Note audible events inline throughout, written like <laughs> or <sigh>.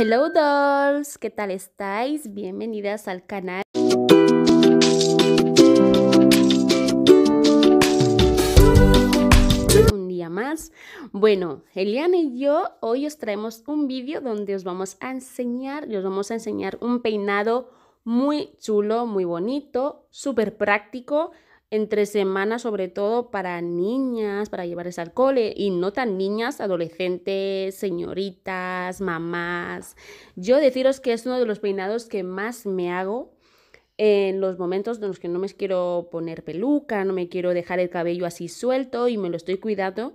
Hello dolls, ¿qué tal estáis? Bienvenidas al canal. Un día más. Bueno, Eliana y yo hoy os traemos un vídeo donde os vamos a enseñar, os vamos a enseñar un peinado muy chulo, muy bonito, súper práctico entre semanas, sobre todo para niñas, para llevarles al cole, y no tan niñas, adolescentes, señoritas, mamás. Yo deciros que es uno de los peinados que más me hago en los momentos en los que no me quiero poner peluca, no me quiero dejar el cabello así suelto y me lo estoy cuidando.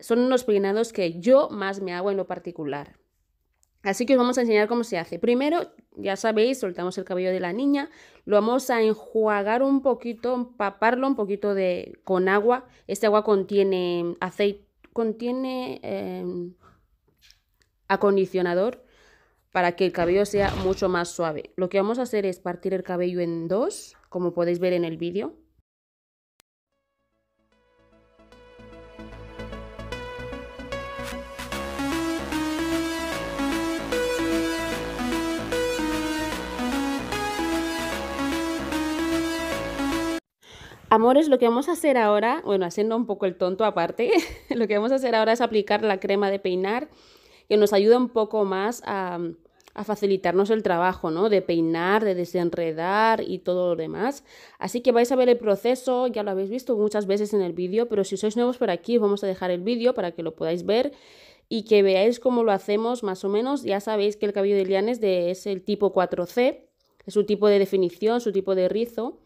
Son unos peinados que yo más me hago en lo particular. Así que os vamos a enseñar cómo se hace. Primero, ya sabéis, soltamos el cabello de la niña, lo vamos a enjuagar un poquito, empaparlo un poquito de, con agua. Este agua contiene aceite, contiene em, acondicionador para que el cabello sea mucho más suave. Lo que vamos a hacer es partir el cabello en dos, como podéis ver en el vídeo. Amores, lo que vamos a hacer ahora, bueno, haciendo un poco el tonto aparte, <laughs> lo que vamos a hacer ahora es aplicar la crema de peinar, que nos ayuda un poco más a, facilitarnos el trabajo, ¿no? De peinar, de desenredar y todo lo demás. Así que vais a ver el proceso, ya lo habéis visto muchas veces en el vídeo, pero si sois nuevos por aquí, vamos a dejar el vídeo para que lo podáis ver y que veáis cómo lo hacemos más o menos. Ya sabéis que el cabello de Lianes de, es el tipo 4C, es su tipo de definición, su tipo de rizo.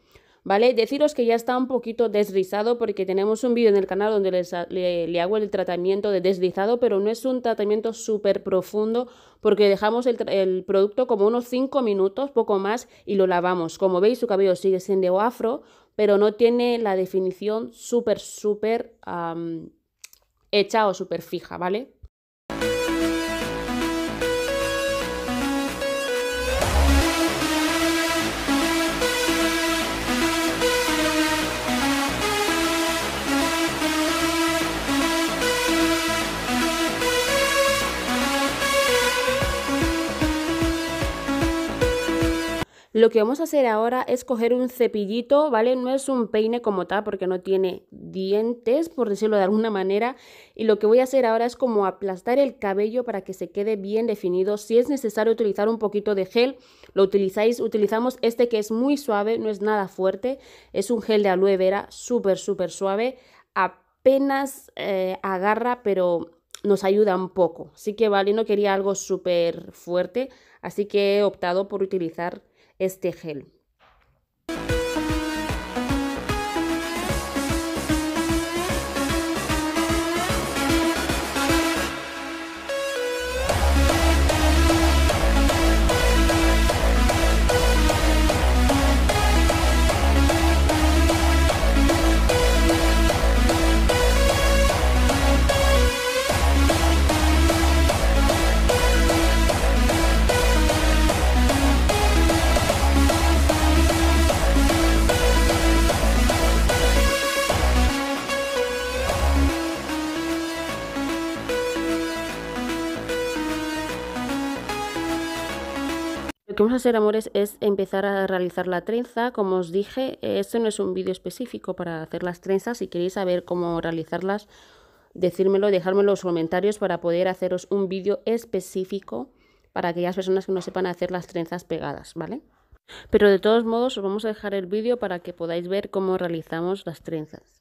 ¿vale? Deciros que ya está un poquito deslizado porque tenemos un vídeo en el canal donde le, hago el tratamiento de deslizado, pero no es un tratamiento súper profundo porque dejamos el, producto como unos 5 minutos, poco más, y lo lavamos. Como veis, su cabello sigue siendo afro, pero no tiene la definición súper, súper hecha o súper fija, ¿vale? Lo que vamos a hacer ahora es coger un cepillito, ¿vale? No es un peine como tal porque no tiene dientes, por decirlo de alguna manera. Y lo que voy a hacer ahora es como aplastar el cabello para que se quede bien definido. Si es necesario utilizar un poquito de gel, lo utilizáis. Utilizamos este que es muy suave, no es nada fuerte. Es un gel de aloe vera súper, súper suave. Apenas eh, agarra, pero nos ayuda un poco. Así que, vale, no quería algo súper fuerte. Así que he optado por utilizar este gel. que vamos a hacer, amores, es empezar a realizar la trenza. Como os dije, esto no es un vídeo específico para hacer las trenzas. Si queréis saber cómo realizarlas, decírmelo, dejármelo en los comentarios para poder haceros un vídeo específico para aquellas personas que no sepan hacer las trenzas pegadas, ¿vale? Pero de todos modos os vamos a dejar el vídeo para que podáis ver cómo realizamos las trenzas.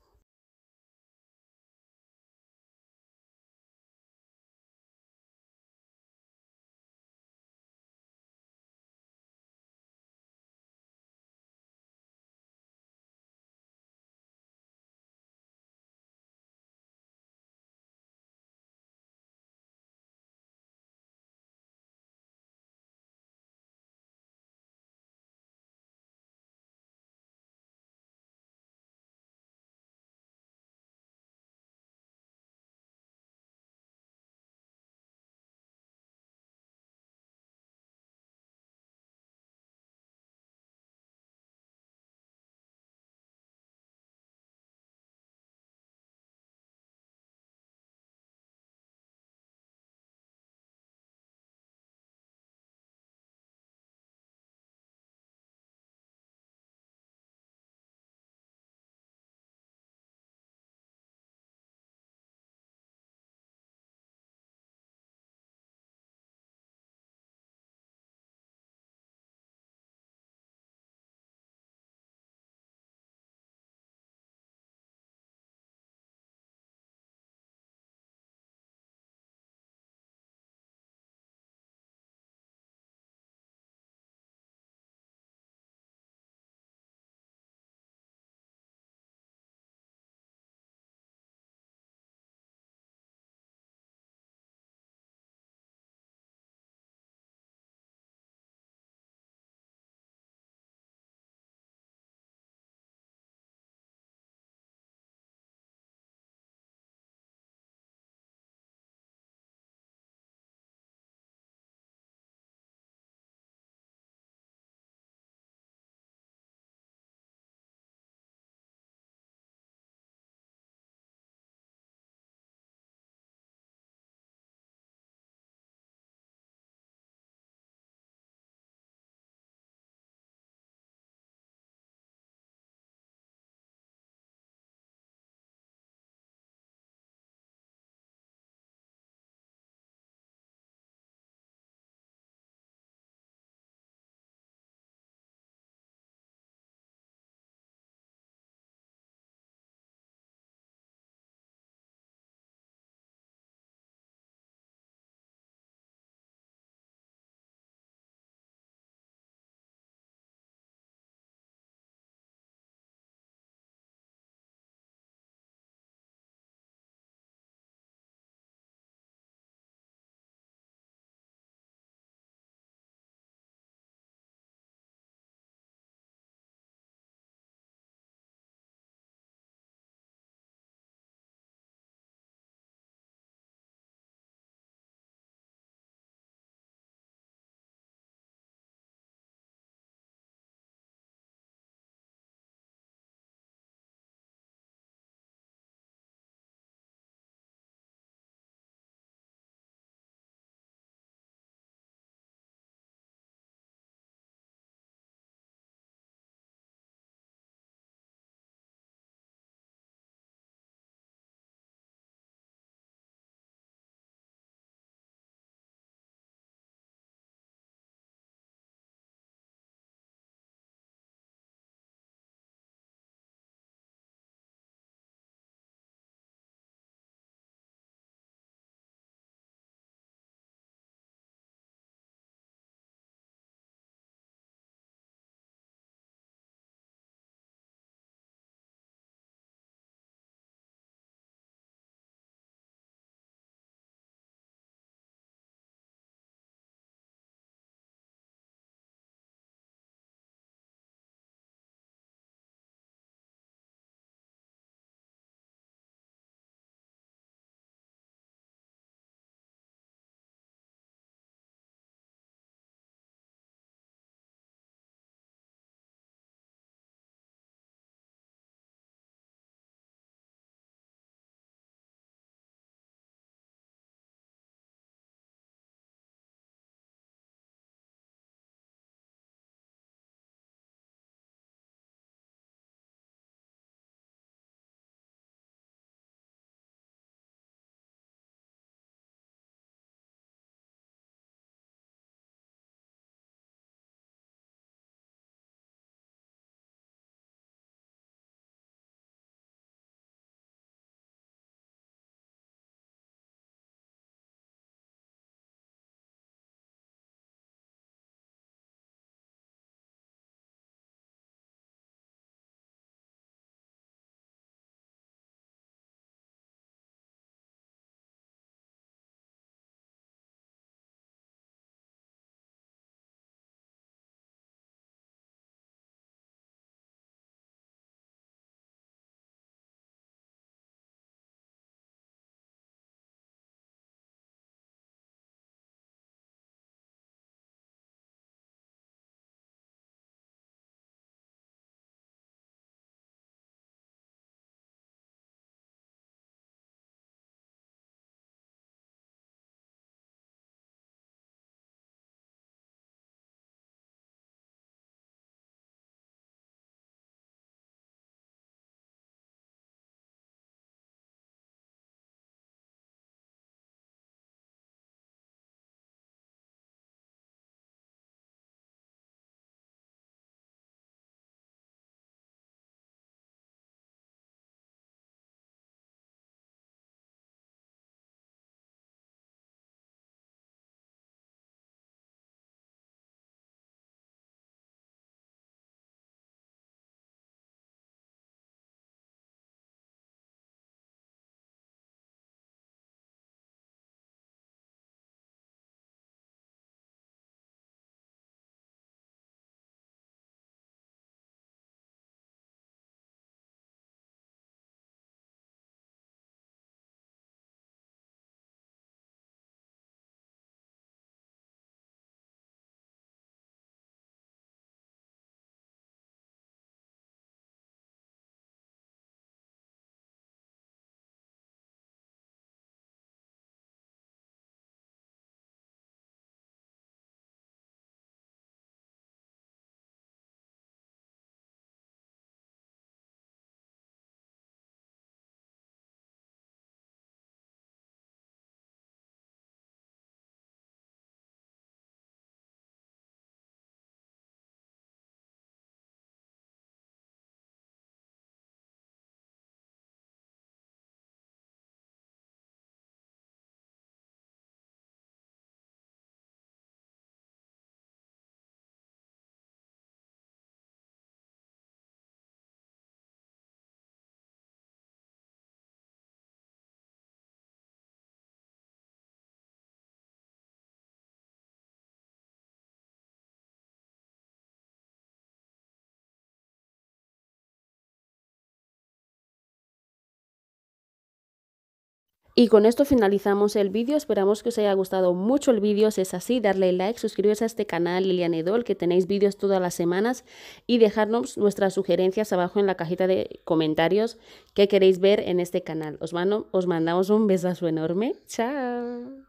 Y con esto finalizamos el vídeo, esperamos que os haya gustado mucho el vídeo, si es así, darle like, suscribiros a este canal Lilian Edol, que tenéis vídeos todas las semanas y dejarnos nuestras sugerencias abajo en la cajita de comentarios que queréis ver en este canal. Os, os mandamos un besazo enorme, chao.